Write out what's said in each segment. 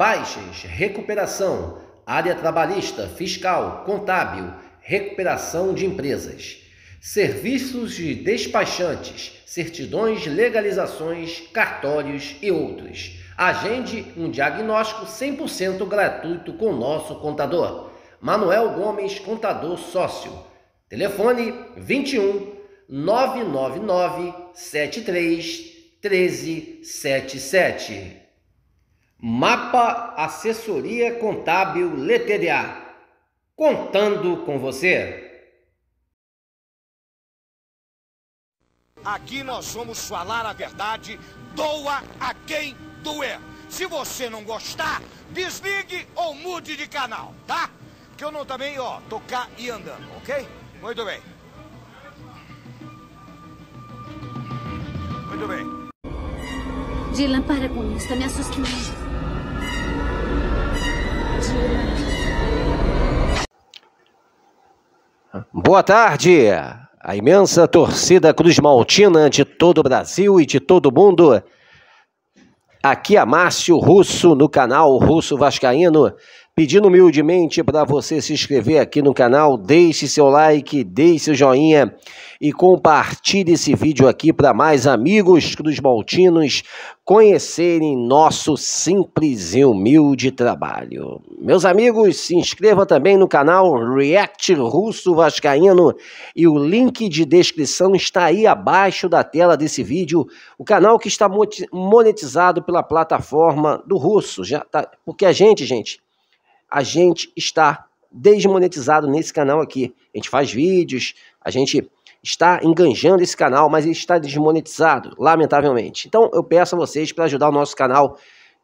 baixas, recuperação, área trabalhista, fiscal, contábil, recuperação de empresas, serviços de despachantes, certidões, legalizações, cartórios e outros. Agende um diagnóstico 100% gratuito com nosso contador. Manuel Gomes, contador sócio. Telefone 21 999 73 1377. Mapa Assessoria Contábil LTDA. Contando com você. Aqui nós vamos falar a verdade, doa a quem doer. Se você não gostar, desligue ou mude de canal, tá? Que eu não também, ó, tocar e andando, ok? Muito bem. Muito bem. Dylan, para com isso, tá me assustando. Boa tarde, a imensa torcida Cruz Maltina de todo o Brasil e de todo o mundo. Aqui é Márcio Russo no canal Russo Vascaíno pedindo humildemente para você se inscrever aqui no canal, deixe seu like, deixe seu joinha e compartilhe esse vídeo aqui para mais amigos dos Maltinos conhecerem nosso simples e humilde trabalho. Meus amigos, se inscreva também no canal React Russo Vascaíno e o link de descrição está aí abaixo da tela desse vídeo, o canal que está monetizado pela plataforma do Russo, já tá, porque a gente, gente, a gente está desmonetizado nesse canal aqui. A gente faz vídeos, a gente está enganjando esse canal, mas ele está desmonetizado, lamentavelmente. Então eu peço a vocês para ajudar o nosso canal.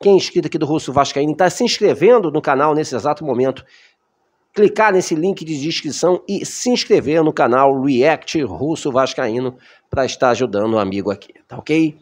Quem é inscrito aqui do Russo Vascaíno está se inscrevendo no canal nesse exato momento. Clicar nesse link de descrição e se inscrever no canal React Russo Vascaíno para estar ajudando o amigo aqui, tá ok?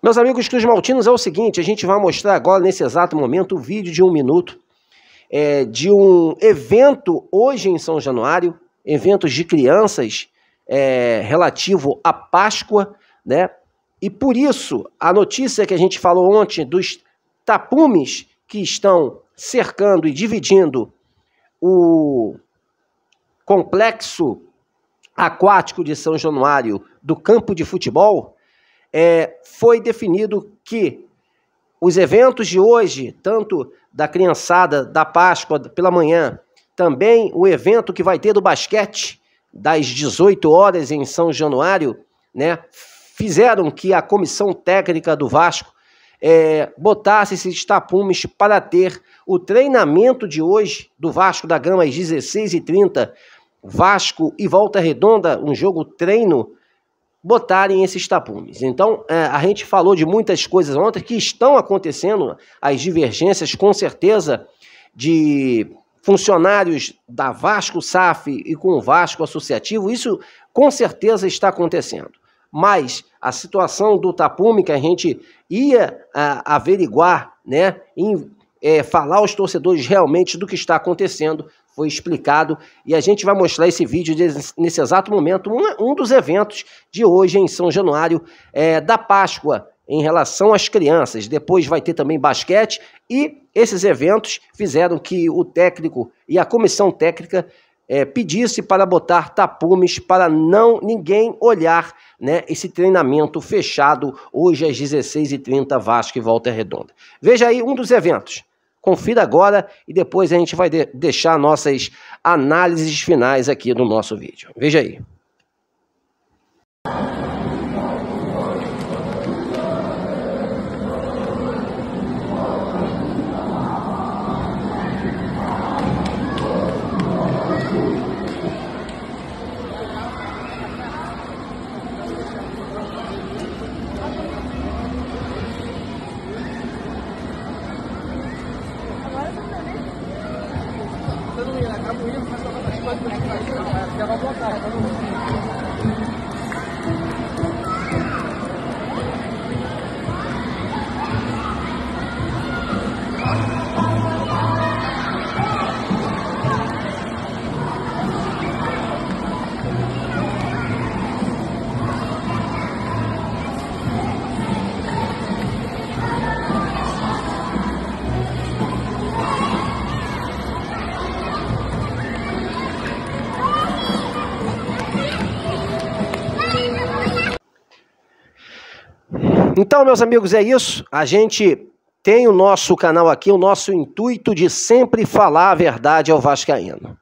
Meus amigos Maltinos, é o seguinte: a gente vai mostrar agora, nesse exato momento, o um vídeo de um minuto é, de um evento hoje em São Januário, eventos de crianças é, relativo à Páscoa, né? E por isso, a notícia que a gente falou ontem dos tapumes que estão cercando e dividindo o complexo aquático de São Januário do campo de futebol é, foi definido que os eventos de hoje, tanto da criançada, da Páscoa pela manhã, também o evento que vai ter do basquete das 18 horas em São Januário, né, fizeram que a comissão técnica do Vasco é, botasse esses tapumes para ter o treinamento de hoje do Vasco da Gama às 16h30, Vasco e Volta Redonda, um jogo treino botarem esses tapumes. Então, é, a gente falou de muitas coisas ontem que estão acontecendo, as divergências, com certeza, de funcionários da Vasco SAF e com o Vasco Associativo, isso com certeza está acontecendo. Mas a situação do tapume que a gente ia a, é, averiguar, né, em é, falar aos torcedores realmente do que está acontecendo, foi explicado e a gente vai mostrar esse vídeo nesse exato momento, um, um dos eventos de hoje em São Januário é, da Páscoa em relação às crianças. Depois vai ter também basquete e esses eventos fizeram que o técnico e a comissão técnica é, pedisse para botar tapumes para não ninguém olhar né, esse treinamento fechado hoje às 16h30 Vasco e Volta Redonda. Veja aí um dos eventos. Confira agora e depois a gente vai de deixar nossas análises finais aqui do nosso vídeo. Veja aí. يقدرون يلعبون يمحص فقط عباد بالعباد يربطها Então, meus amigos, é isso. A gente tem o nosso canal aqui, o nosso intuito de sempre falar a verdade ao Vascaíno.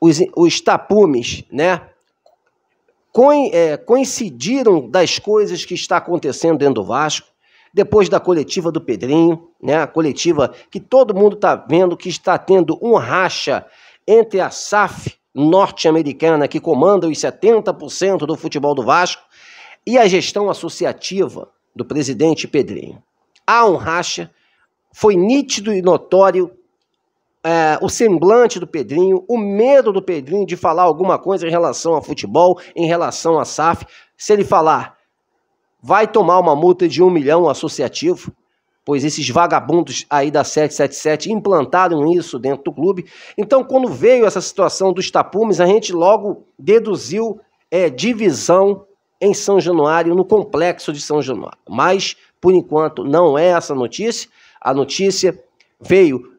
Os, os tapumes, né? É, coincidiram das coisas que está acontecendo dentro do Vasco, depois da coletiva do Pedrinho, né? A coletiva que todo mundo está vendo que está tendo um racha entre a SAF norte-americana, que comanda os 70% do futebol do Vasco, e a gestão associativa, do presidente Pedrinho. Há um racha, foi nítido e notório é, o semblante do Pedrinho, o medo do Pedrinho de falar alguma coisa em relação a futebol, em relação a SAF. Se ele falar, vai tomar uma multa de um milhão associativo, pois esses vagabundos aí da 777 implantaram isso dentro do clube. Então, quando veio essa situação dos tapumes, a gente logo deduziu é, divisão em São Januário, no complexo de São Januário. Mas, por enquanto, não é essa a notícia. A notícia veio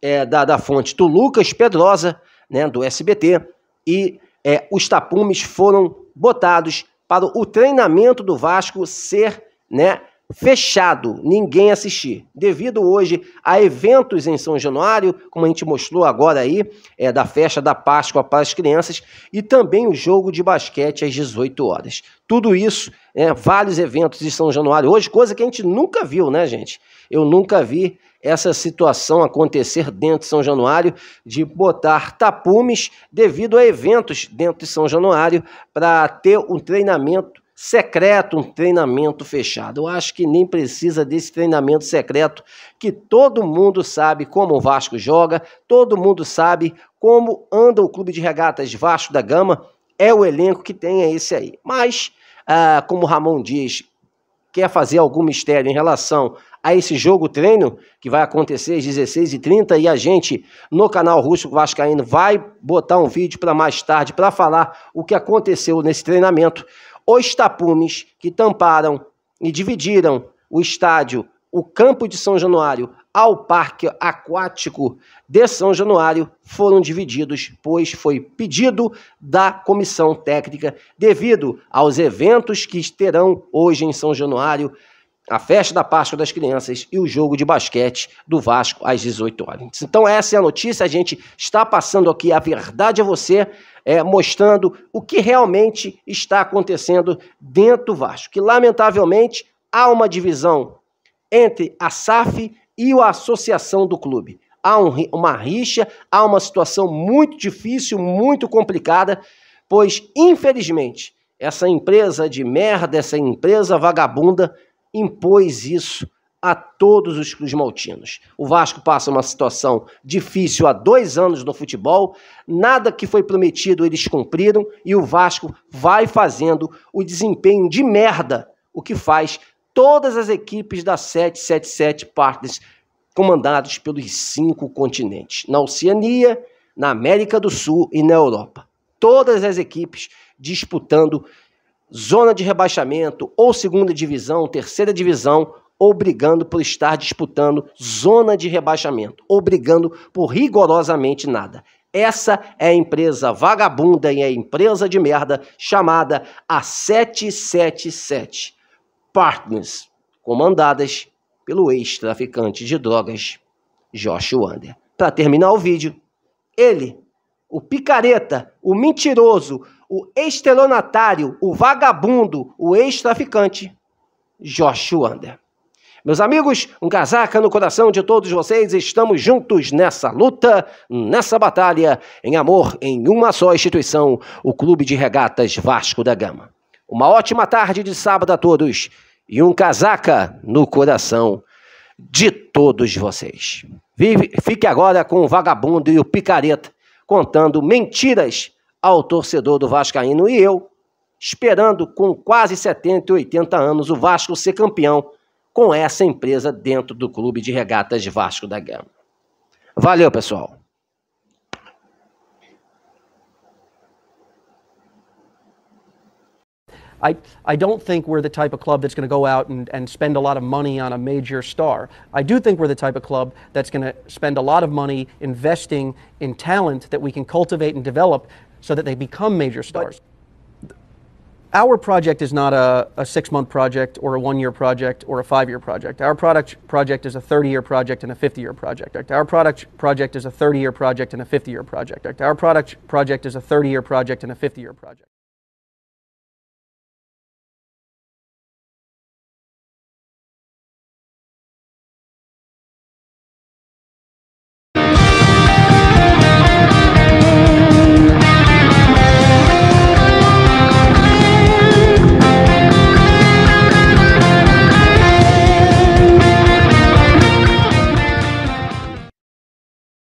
é, da, da fonte do Lucas Pedrosa, né, do SBT, e é, os tapumes foram botados para o treinamento do Vasco ser né, fechado, ninguém assistir. Devido hoje a eventos em São Januário, como a gente mostrou agora aí, é, da festa da Páscoa para as crianças, e também o jogo de basquete às 18 horas. Tudo isso, é, vários eventos em São Januário hoje, coisa que a gente nunca viu, né, gente? Eu nunca vi essa situação acontecer dentro de São Januário, de botar tapumes devido a eventos dentro de São Januário para ter um treinamento secreto, um treinamento fechado. Eu acho que nem precisa desse treinamento secreto, que todo mundo sabe como o Vasco joga, todo mundo sabe como anda o Clube de Regatas Vasco da Gama, é o elenco que tem é esse aí. Mas, ah, como o Ramon diz, quer fazer algum mistério em relação a esse jogo treino que vai acontecer às 16h30 e a gente no canal Rústico Vascaíno vai botar um vídeo para mais tarde para falar o que aconteceu nesse treinamento. Os tapumes que tamparam e dividiram o estádio, o campo de São Januário, ao Parque Aquático de São Januário foram divididos, pois foi pedido da comissão técnica devido aos eventos que terão hoje em São Januário a festa da Páscoa das crianças e o jogo de basquete do Vasco às 18 horas. Então essa é a notícia, a gente está passando aqui a verdade a você, é, mostrando o que realmente está acontecendo dentro do Vasco, que lamentavelmente há uma divisão entre a SAF e a associação do clube. Há um, uma rixa, há uma situação muito difícil, muito complicada, pois infelizmente essa empresa de merda, essa empresa vagabunda impôs isso a todos os, os maltinos. O Vasco passa uma situação difícil há dois anos no futebol, nada que foi prometido eles cumpriram e o Vasco vai fazendo o desempenho de merda, o que faz todas as equipes da 777 Partners comandadas pelos cinco continentes, na Oceania, na América do Sul e na Europa. Todas as equipes disputando zona de rebaixamento, ou segunda divisão, terceira divisão, ou brigando por estar disputando zona de rebaixamento, ou brigando por rigorosamente nada. Essa é a empresa vagabunda e é a empresa de merda chamada a 777 Partners, comandadas pelo ex-traficante de drogas Josh Wander. Para terminar o vídeo, ele, o picareta, o mentiroso, o estelionatário, o vagabundo, o ex-traficante, Joshua Ander. Meus amigos, um casaca no coração de todos vocês, estamos juntos nessa luta, nessa batalha, em amor, em uma só instituição, o Clube de Regatas Vasco da Gama. Uma ótima tarde de sábado a todos e um casaca no coração de todos vocês. Vive, fique agora com o vagabundo e o picareta contando mentiras ao torcedor do Vascaíno e eu, esperando com quase 70 80 anos o Vasco ser campeão com essa empresa dentro do Clube de Regatas de Vasco da Gama. Valeu, pessoal! I, I don't think we're the type of club that's going to go out and, and spend a lot of money on a major star. I do think we're the type of club that's going to spend a lot of money investing in talent that we can cultivate and develop so that they become major stars. our project is not a, a six month project or a one year project or a five year project. Our product project is a 30 year project and a 50 year project. Our product project is a 30 year project and a 50 year project. Our product project is a 30 year project and a 50 year project.